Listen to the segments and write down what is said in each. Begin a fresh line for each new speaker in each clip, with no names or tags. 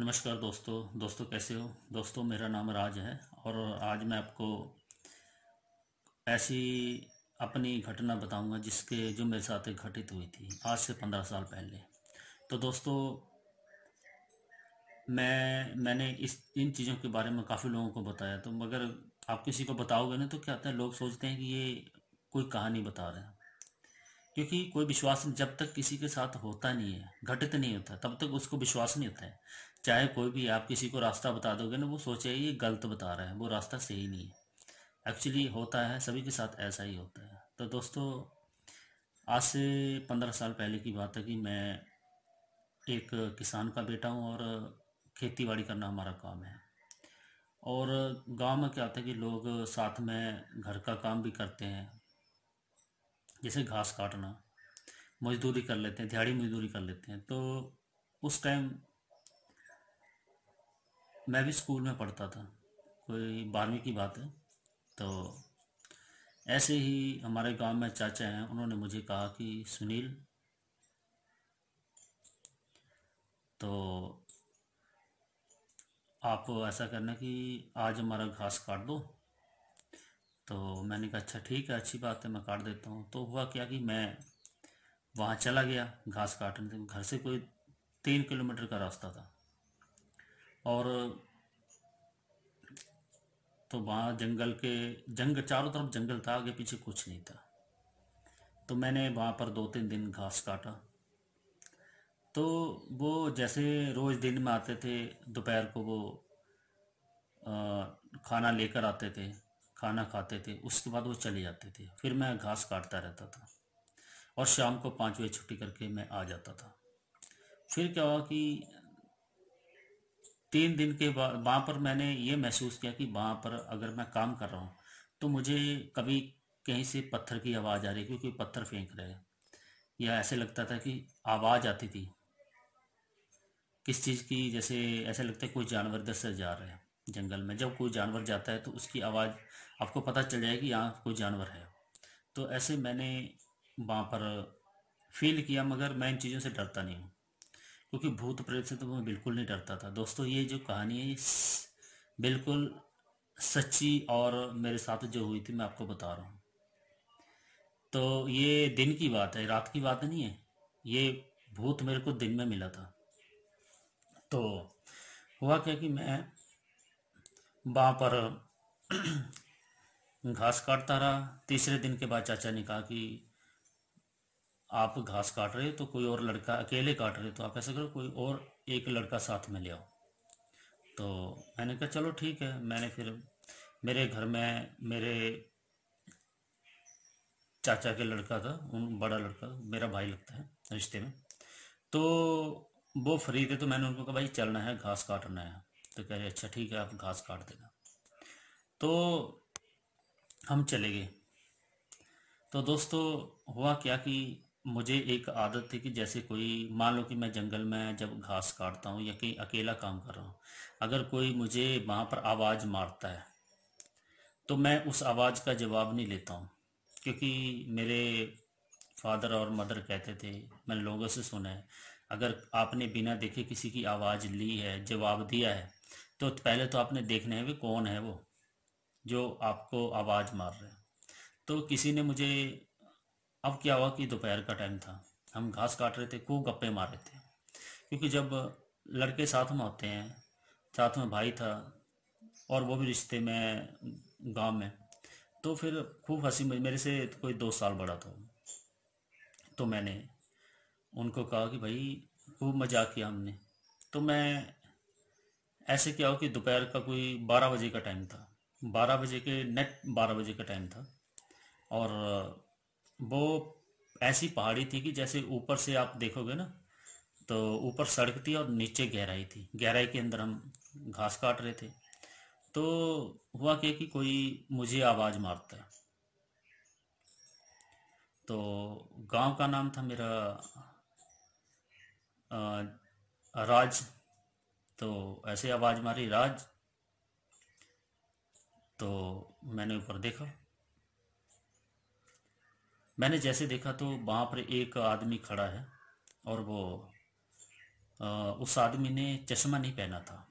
नमस्कार दोस्तों दोस्तों कैसे हो दोस्तों मेरा नाम राज है और आज मैं आपको ऐसी अपनी घटना बताऊंगा जिसके जो मेरे साथ घटित हुई थी आज से पंद्रह साल पहले तो दोस्तों मैं मैंने इस इन चीज़ों के बारे में काफ़ी लोगों को बताया तो मगर आप किसी को बताओगे ना तो क्या होता है लोग सोचते हैं कि ये कोई कहानी बता रहे हैं क्योंकि कोई विश्वास जब तक किसी के साथ होता नहीं है घटित नहीं होता तब तक उसको विश्वास नहीं होता है चाहे कोई भी आप किसी को रास्ता बता दोगे ना वो सोचे ये गलत बता रहा है वो रास्ता सही नहीं है एक्चुअली होता है सभी के साथ ऐसा ही होता है तो दोस्तों आज से पंद्रह साल पहले की बात है कि मैं एक किसान का बेटा हूँ और खेती बाड़ी करना हमारा काम है और गांव में क्या होता है कि लोग साथ में घर का काम भी करते हैं जैसे घास काटना मजदूरी कर लेते हैं दिहाड़ी मजदूरी कर लेते हैं तो उस टाइम मैं भी स्कूल में पढ़ता था कोई बारहवीं की बात है तो ऐसे ही हमारे गांव में चाचा हैं उन्होंने मुझे कहा कि सुनील तो आप ऐसा करना कि आज हमारा घास काट दो तो मैंने कहा अच्छा ठीक है अच्छी बात है मैं काट देता हूँ तो हुआ क्या कि मैं वहाँ चला गया घास काटने घर से कोई तीन किलोमीटर का रास्ता था और तो वहाँ जंगल के जंग चारों तरफ जंगल था आगे पीछे कुछ नहीं था तो मैंने वहाँ पर दो तीन दिन घास काटा तो वो जैसे रोज़ दिन में आते थे दोपहर को वो आ, खाना लेकर आते थे खाना खाते थे उसके बाद वो चले जाते थे फिर मैं घास काटता रहता था और शाम को पाँच बजे छुट्टी करके मैं आ जाता था फिर क्या हुआ कि तीन दिन के बाद वहाँ पर मैंने ये महसूस किया कि वहाँ पर अगर मैं काम कर रहा हूँ तो मुझे कभी कहीं से पत्थर की आवाज़ आ रही क्योंकि पत्थर फेंक रहे हैं या ऐसे लगता था कि आवाज़ आती थी किस चीज़ की जैसे ऐसे लगता है कोई जानवर दस से जा रहे हैं जंगल में जब कोई जानवर जाता है तो उसकी आवाज़ आपको पता चल जाए कि यहाँ कोई जानवर है तो ऐसे मैंने वहाँ पर फील किया मगर मैं इन चीज़ों से डरता नहीं हूँ क्योंकि भूत प्रेत से तो मैं बिल्कुल नहीं डरता था दोस्तों ये जो कहानी है बिल्कुल सच्ची और मेरे साथ जो हुई थी मैं आपको बता रहा हूँ तो ये दिन की बात है रात की बात नहीं है ये भूत मेरे को दिन में मिला था तो हुआ क्या कि मैं वहाँ पर घास काटता रहा तीसरे दिन के बाद चाचा ने कहा कि आप घास काट रहे हो तो कोई और लड़का अकेले काट रहे हो तो आप ऐसा करो कोई और एक लड़का साथ में ले आओ तो मैंने कहा चलो ठीक है मैंने फिर मेरे घर में मेरे चाचा के लड़का था उन बड़ा लड़का मेरा भाई लगता है रिश्ते में तो वो फ्री थे तो मैंने उनको कहा भाई चलना है घास काटना है तो कह रहे अच्छा ठीक है आप घास काट देना तो हम चले गए तो दोस्तों हुआ क्या कि मुझे एक आदत थी कि जैसे कोई मान लो कि मैं जंगल में जब घास काटता हूँ या कहीं अकेला काम कर रहा हूँ अगर कोई मुझे वहाँ पर आवाज़ मारता है तो मैं उस आवाज़ का जवाब नहीं लेता हूँ क्योंकि मेरे फादर और मदर कहते थे मैंने लोगों से सुना है अगर आपने बिना देखे किसी की आवाज़ ली है जवाब दिया है तो पहले तो आपने देखना है कि कौन है वो जो आपको आवाज़ मार रहा है तो किसी ने मुझे अब क्या हुआ कि दोपहर का टाइम था हम घास काट रहे थे खूब गप्पे मार रहे थे क्योंकि जब लड़के साथ में होते हैं साथ में भाई था और वो भी रिश्ते में गांव में तो फिर खूब हंसी मेरे से कोई दो साल बड़ा था तो मैंने उनको कहा कि भाई खूब मजाक किया हमने तो मैं ऐसे क्या हो कि दोपहर का कोई बारह बजे का टाइम था बारह बजे के नेट बारह बजे का टाइम था और वो ऐसी पहाड़ी थी कि जैसे ऊपर से आप देखोगे ना तो ऊपर सड़क थी और नीचे गहराई थी गहराई के अंदर हम घास काट रहे थे तो हुआ क्या कि कोई मुझे आवाज़ मारता है तो गांव का नाम था मेरा आ, राज तो ऐसे आवाज़ मारी राज तो मैंने ऊपर देखा मैंने जैसे देखा तो वहाँ पर एक आदमी खड़ा है और वो आ, उस आदमी ने चश्मा नहीं पहना था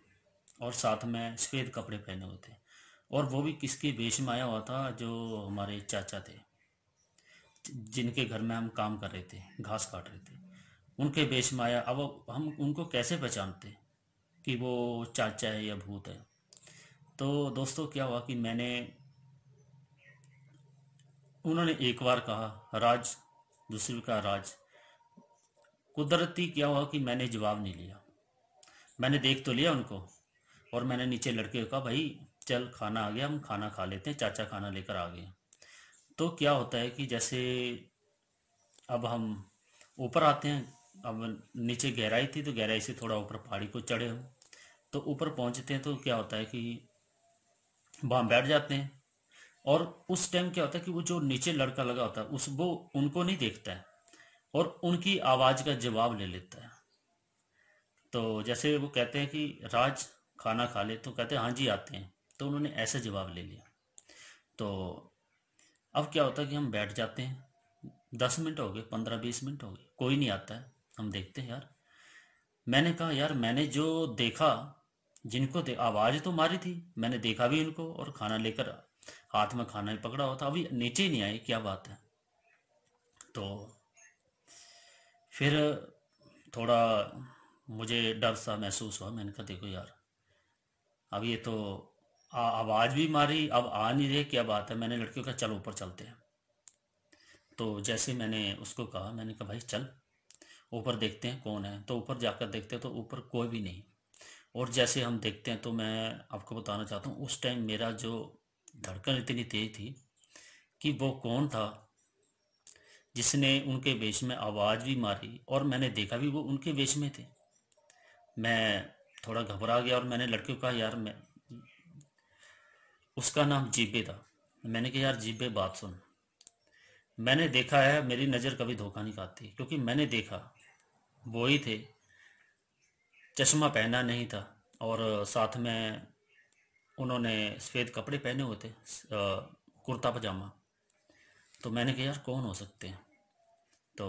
और साथ में सफ़ेद कपड़े पहने हुए थे और वो भी किसके वेश में आया हुआ था जो हमारे चाचा थे जिनके घर में हम काम कर रहे थे घास काट रहे थे उनके वेश में आया अब हम उनको कैसे पहचानते कि वो चाचा है या भूत है तो दोस्तों क्या हुआ कि मैंने उन्होंने एक बार कहा राज दूसरी कहा राज कुदरती क्या हुआ कि मैंने जवाब नहीं लिया मैंने देख तो लिया उनको और मैंने नीचे लड़के को कहा भाई चल खाना आ गया हम खाना खा लेते हैं चाचा खाना लेकर आ गए तो क्या होता है कि जैसे अब हम ऊपर आते हैं अब नीचे गहराई थी तो गहराई से थोड़ा ऊपर पहाड़ी को चढ़े हम तो ऊपर पहुंचते हैं तो क्या होता है कि वहाँ बैठ जाते हैं और उस टाइम क्या होता है कि वो जो नीचे लड़का लगा होता है उस वो उनको नहीं देखता है और उनकी आवाज का जवाब ले लेता है तो जैसे वो कहते हैं कि राज खाना खा ले तो कहते हैं हाँ जी आते हैं तो उन्होंने ऐसा जवाब ले लिया तो अब क्या होता है कि हम बैठ जाते हैं दस मिनट हो गए पंद्रह बीस मिनट हो गए कोई नहीं आता है हम देखते हैं यार मैंने कहा यार मैंने जो देखा जिनको दे, आवाज़ तो मारी थी मैंने देखा भी उनको और खाना लेकर हाथ में खाना ही पकड़ा होता अभी नीचे ही नहीं आई क्या बात है तो फिर थोड़ा मुझे डर सा महसूस हुआ मैंने कहा देखो यार अब ये तो आवाज़ भी मारी अब आ नहीं रही क्या बात है मैंने लड़कियों का चल ऊपर चलते हैं तो जैसे मैंने उसको कहा मैंने कहा भाई चल ऊपर देखते हैं कौन है तो ऊपर जाकर देखते हैं तो ऊपर कोई भी नहीं और जैसे हम देखते हैं तो मैं आपको बताना चाहता हूँ उस टाइम मेरा जो धड़कन इतनी तेज थी कि वो कौन था जिसने उनके वेश में आवाज़ भी मारी और मैंने देखा भी वो उनके वेश में थे मैं थोड़ा घबरा गया और मैंने लड़के को कहा यार मैं उसका नाम जीबे था मैंने कहा यार जीबे बात सुन मैंने देखा है मेरी नज़र कभी धोखा नहीं खाती क्योंकि मैंने देखा वो ही थे चश्मा पहना नहीं था और साथ में उन्होंने सफ़ेद कपड़े पहने हुए थे कुर्ता पजामा तो मैंने कहा यार कौन हो सकते हैं तो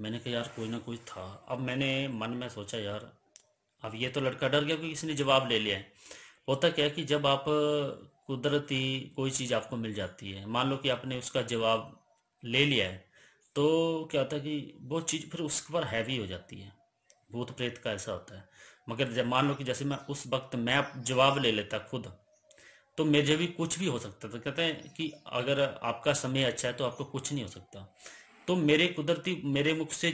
मैंने कहा यार कोई ना कोई था अब मैंने मन में सोचा यार अब ये तो लड़का डर गया क्योंकि इसने जवाब ले लिया है होता क्या है कि जब आप कुदरती कोई चीज़ आपको मिल जाती है मान लो कि आपने उसका जवाब ले लिया है तो क्या होता है कि वो चीज़ फिर उसके पर हैवी हो जाती है भूत प्रेत का ऐसा होता है मगर जब मान लो कि जैसे मैं उस वक्त मैं जवाब ले लेता खुद तो मुझे भी कुछ भी हो सकता था कहते हैं कि अगर आपका समय अच्छा है तो आपको कुछ नहीं हो सकता तो मेरे कुदरती मेरे मुख से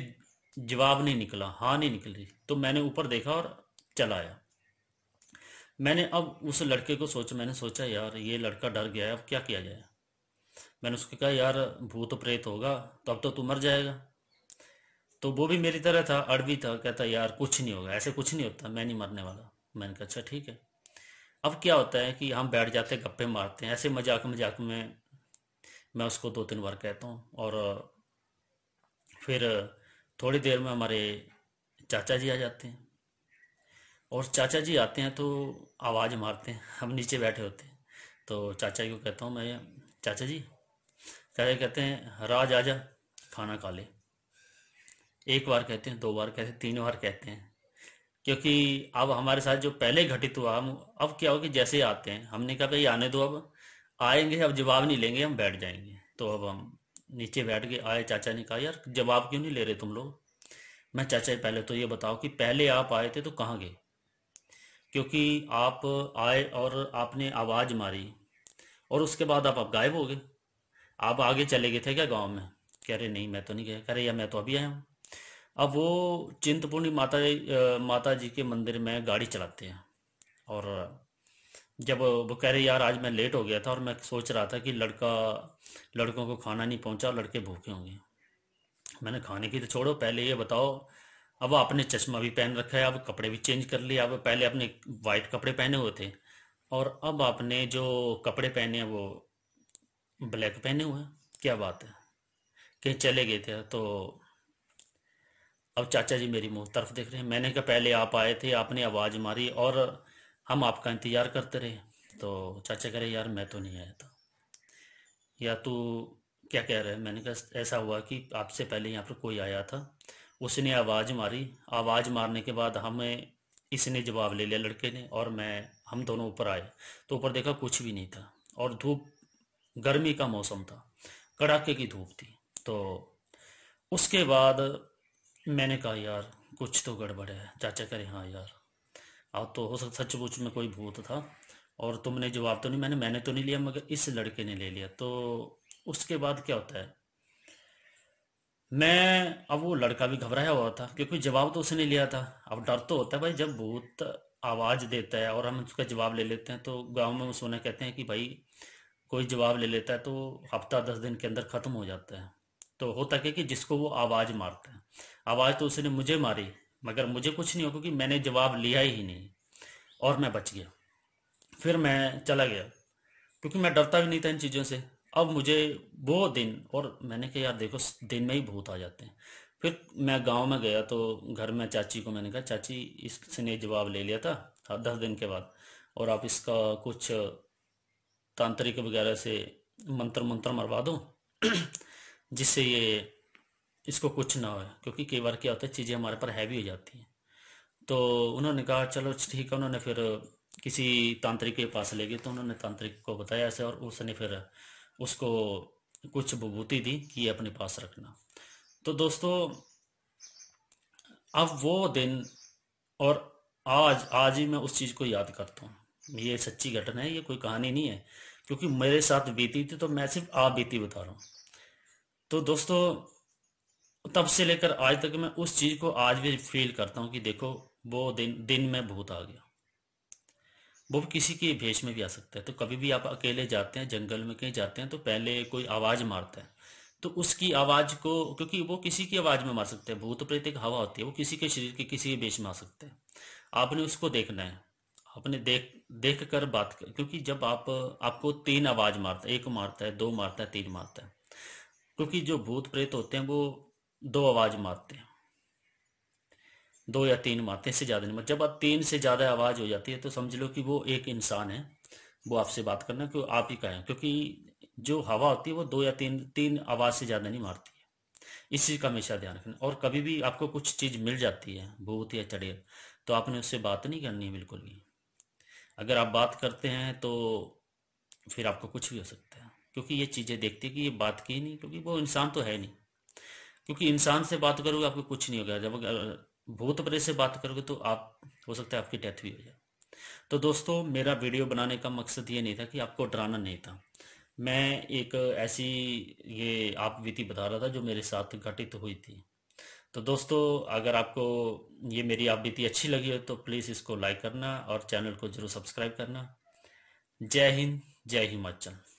जवाब नहीं निकला हाँ नहीं निकल रही तो मैंने ऊपर देखा और चला आया मैंने अब उस लड़के को सोच मैंने सोचा यार ये लड़का डर गया है अब क्या किया जाए मैंने उसको कहा यार भूत प्रेत होगा तो अब तो तू मर जाएगा तो वो भी मेरी तरह था अड़वी था कहता यार कुछ नहीं होगा ऐसे कुछ नहीं होता मैं नहीं मरने वाला मैंने कहा अच्छा ठीक है अब क्या होता है कि हम बैठ जाते हैं गप्पे मारते हैं ऐसे मजाक मजाक में मैं उसको दो तीन बार कहता हूँ और फिर थोड़ी देर में हमारे चाचा जी आ जाते हैं और चाचा जी आते हैं तो आवाज़ मारते हैं हम नीचे बैठे होते हैं तो चाचा जी को कहता हूँ मैं चाचा जी कहते कहते हैं राज आजा खाना खा ले एक बार कहते हैं दो बार कहते हैं तीन बार कहते हैं क्योंकि अब हमारे साथ जो पहले घटित हुआ हम अब क्या हो कि जैसे ही आते हैं हमने कहा भाई आने दो अब आएंगे अब जवाब नहीं लेंगे हम बैठ जाएंगे तो अब हम नीचे बैठ के आए चाचा ने कहा यार जवाब क्यों नहीं ले रहे तुम लोग मैं चाचा पहले तो ये बताओ कि पहले आप आए थे तो कहाँ गए क्योंकि आप आए और आपने आवाज़ मारी और उसके बाद आप अब गायब हो गए आप आगे चले गए थे क्या गांव में कह रहे नहीं मैं तो नहीं गया कह रहे यार मैं तो अभी आया हूँ अब वो चिंतपूर्णी माता माता जी के मंदिर में गाड़ी चलाते हैं और जब वो कह रहे यार आज मैं लेट हो गया था और मैं सोच रहा था कि लड़का लड़कों को खाना नहीं पहुंचा लड़के भूखे होंगे मैंने खाने की तो छोड़ो पहले ये बताओ अब आपने चश्मा भी पहन रखा है अब कपड़े भी चेंज कर लिए अब पहले आपने वाइट कपड़े पहने हुए थे और अब आपने जो कपड़े पहने हैं वो ब्लैक पहने हुए हैं क्या बात है कि चले गए थे तो अब चाचा जी मेरी मुंह तरफ देख रहे हैं मैंने कहा पहले आप आए थे आपने आवाज़ मारी और हम आपका इंतज़ार करते रहे तो चाचा कह रहे यार मैं तो नहीं आया था या तू क्या कह रहे है मैंने कहा ऐसा हुआ कि आपसे पहले यहाँ पर कोई आया था उसने आवाज़ मारी आवाज़ मारने के बाद हमें इसने जवाब ले लिया लड़के ने और मैं हम दोनों ऊपर आए तो ऊपर देखा कुछ भी नहीं था और धूप गर्मी का मौसम था कड़ाके की धूप थी तो उसके बाद मैंने कहा यार कुछ तो गड़बड़ है चाचा करे हाँ यार अब तो हो सकता बुच में कोई भूत था और तुमने जवाब तो नहीं मैंने मैंने तो नहीं लिया मगर इस लड़के ने ले लिया तो उसके बाद क्या होता है मैं अब वो लड़का भी घबराया हुआ था क्योंकि जवाब तो उसने लिया था अब डर तो होता है भाई जब भूत आवाज देता है और हम उसका जवाब ले लेते हैं तो गांव में उस उन्हें कहते हैं कि भाई कोई जवाब ले लेता है तो हफ्ता दस दिन के अंदर खत्म हो जाता है तो होता क्या कि जिसको वो आवाज मारता है आवाज तो उसने मुझे मारी मगर मुझे कुछ नहीं हो क्योंकि मैंने जवाब लिया ही नहीं और मैं बच गया फिर मैं चला गया क्योंकि मैं डरता भी नहीं था इन चीज़ों से अब मुझे वो दिन और मैंने कहा यार देखो दिन में ही भूत आ जाते हैं फिर मैं गांव में गया तो घर में चाची को मैंने कहा चाची इसने जवाब ले लिया था हाँ, दस दिन के बाद और आप इसका कुछ तांत्रिक वगैरह से मंत्र मंत्र मरवा दो जिससे ये इसको कुछ ना हो क्योंकि कई बार क्या होता है चीज़ें हमारे पर हैवी हो जाती हैं तो उन्होंने कहा चलो ठीक है उन्होंने फिर किसी तांत्रिक के पास ले गए तो उन्होंने तांत्रिक को बताया ऐसे और उसने फिर उसको कुछ विभूति दी कि ये अपने पास रखना तो दोस्तों अब वो दिन और आज आज ही मैं उस चीज़ को याद करता हूँ ये सच्ची घटना है ये कोई कहानी नहीं है क्योंकि मेरे साथ बीती थी तो मैं सिर्फ आप बीती बता रहा हूँ तो दोस्तों तब से लेकर आज तक मैं उस चीज को आज भी फील करता हूं कि देखो वो दिन दिन में भूत आ गया वो किसी के भेष में भी आ सकता है तो कभी भी आप अकेले जाते हैं जंगल में कहीं जाते हैं तो पहले कोई आवाज मारता है तो उसकी आवाज को क्योंकि वो किसी की आवाज में मार सकते हैं भूत प्रेत एक हवा होती है वो किसी के शरीर के किसी के भेष में आ सकते हैं आपने उसको देखना है आपने देख देख कर बात कर क्योंकि जब आप आपको तीन आवाज मारता है एक मारता है दो मारता है तीन मारता है क्योंकि जो भूत प्रेत होते हैं वो दो आवाज मारते हैं दो या तीन मारते हैं से ज़्यादा नहीं जब आप तीन से ज़्यादा आवाज़ हो जाती है तो समझ लो कि वो एक इंसान है वो आपसे बात करना क्यों आप ही कहें क्योंकि जो हवा होती है वो दो या तीन तीन आवाज़ से ज़्यादा नहीं मारती है इस चीज़ का हमेशा ध्यान रखना और कभी भी आपको कुछ चीज़ मिल जाती है भूत या चढ़ेल तो आपने उससे बात नहीं करनी है बिल्कुल भी अगर आप बात करते हैं तो फिर आपको कुछ भी हो सकता है क्योंकि ये चीज़ें देखती है कि ये बात की नहीं क्योंकि वो इंसान तो है नहीं क्योंकि इंसान से बात करोगे आपको कुछ नहीं होगा जब भूत प्रेत से बात करोगे तो आप हो सकता है आपकी डेथ भी हो जाए तो दोस्तों मेरा वीडियो बनाने का मकसद ये नहीं था कि आपको डराना नहीं था मैं एक ऐसी ये आप विधि बता रहा था जो मेरे साथ घटित हुई थी तो दोस्तों अगर आपको ये मेरी आप बीती अच्छी लगी हो तो प्लीज़ इसको लाइक करना और चैनल को जरूर सब्सक्राइब करना जय हिंद जय हिमाचल